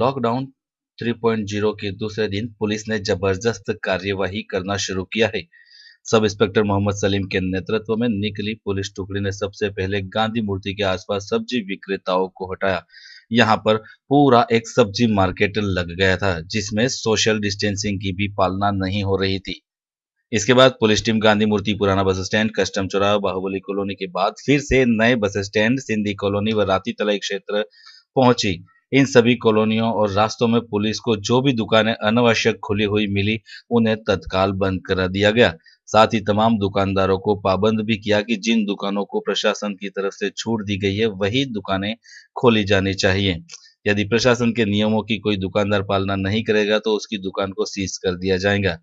lockdown 3.0 के दूसरे दिन पुलिस ने जबरदस्त कार्यवाही करना शुरू किया है सब इंस्पेक्टर मोहम्मद सलीम के नेतृत्व में निकली पुलिस टुकड़ी ने सबसे पहले गांधी मूर्ति के आसपास सब्जी विक्रेताओं को हटाया यहाँ पर पूरा एक सब्जी मार्केट लग गया था जिसमें सोशल डिस्टेंसिंग की भी पालना नहीं हो रही थी इसके बाद पुलिस टीम गांधी मूर्ति पुराना बस स्टैंड कस्टम चौराहा बाहुबली कॉलोनी के बाद फिर से नए बस स्टैंड सिंधी कॉलोनी व राती तलाई क्षेत्र पहुंची इन सभी कॉलोनियों और रास्तों में पुलिस को जो भी दुकानें अनावश्यक खुली हुई मिली उन्हें तत्काल बंद करा दिया गया साथ ही तमाम दुकानदारों को पाबंद भी किया कि जिन दुकानों को प्रशासन की तरफ से छूट दी गई है वही दुकानें खोली जानी चाहिए यदि प्रशासन के नियमों की कोई दुकानदार पालना नहीं करेगा तो उसकी दुकान को सीज कर दिया जाएगा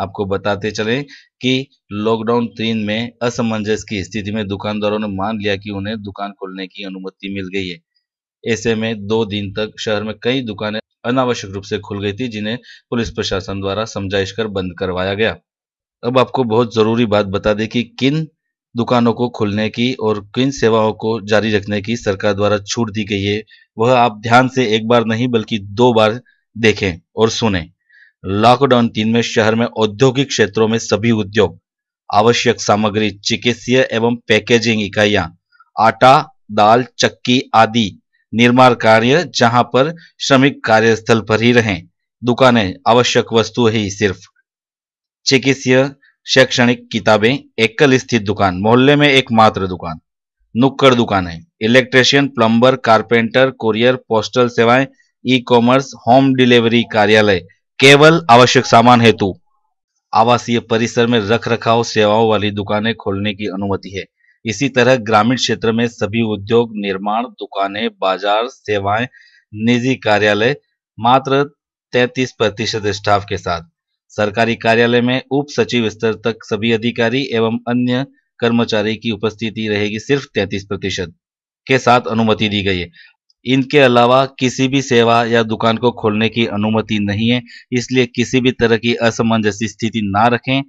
आपको बताते चले कि लॉकडाउन तीन में असमंजस की स्थिति में दुकानदारों ने मान लिया कि उन्हें दुकान खोलने की अनुमति मिल गई है ऐसे में दो दिन तक शहर में कई दुकानें अनावश्यक रूप से खुल गई थी जिन्हें पुलिस प्रशासन द्वारा समझाइश कर बंद करवाया गया अब आपको बहुत जरूरी बात बता दें कि किन दुकानों को खुलने की और किन सेवाओं को जारी रखने की सरकार द्वारा छूट दी गई है वह आप ध्यान से एक बार नहीं बल्कि दो बार देखें और सुने लॉकडाउन तीन में शहर में औद्योगिक क्षेत्रों में सभी उद्योग आवश्यक सामग्री चिकित्सीय एवं पैकेजिंग इकाइयां आटा दाल चक्की आदि निर्माण कार्य जहां पर श्रमिक कार्यस्थल पर ही रहें दुकानें आवश्यक वस्तु ही सिर्फ चिकित्सीय शैक्षणिक किताबें एकल स्थित दुकान मोहल्ले में एकमात्र दुकान नुक्कड़ दुकानें electrician plumber carpenter courier postal सेवाएं ई कॉमर्स होम डिलीवरी कार्यालय केवल आवश्यक सामान हेतु आवासीय परिसर में रख रखाव सेवाओं वाली दुकानें खोलने की अनुमति है इसी तरह ग्रामीण क्षेत्र में सभी उद्योग निर्माण दुकानें बाजार सेवाएं निजी कार्यालय मात्र 33 प्रतिशत स्टाफ के साथ सरकारी कार्यालय में उप सचिव स्तर तक सभी अधिकारी एवं अन्य कर्मचारी की उपस्थिति रहेगी सिर्फ 33 प्रतिशत के साथ अनुमति दी गई है इनके अलावा किसी भी सेवा या दुकान को खोलने की अनुमति नहीं है इसलिए किसी भी तरह की असमंजस स्थिति ना रखें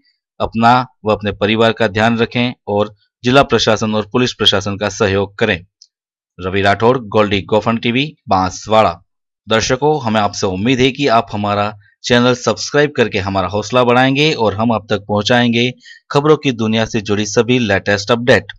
अपना व अपने परिवार का ध्यान रखें और जिला प्रशासन और पुलिस प्रशासन का सहयोग करें रवि राठौड़ गोल्डी गोफन टीवी बांसवाड़ा दर्शकों हमें आपसे उम्मीद है कि आप हमारा चैनल सब्सक्राइब करके हमारा हौसला बढ़ाएंगे और हम आप तक पहुंचाएंगे खबरों की दुनिया से जुड़ी सभी लेटेस्ट अपडेट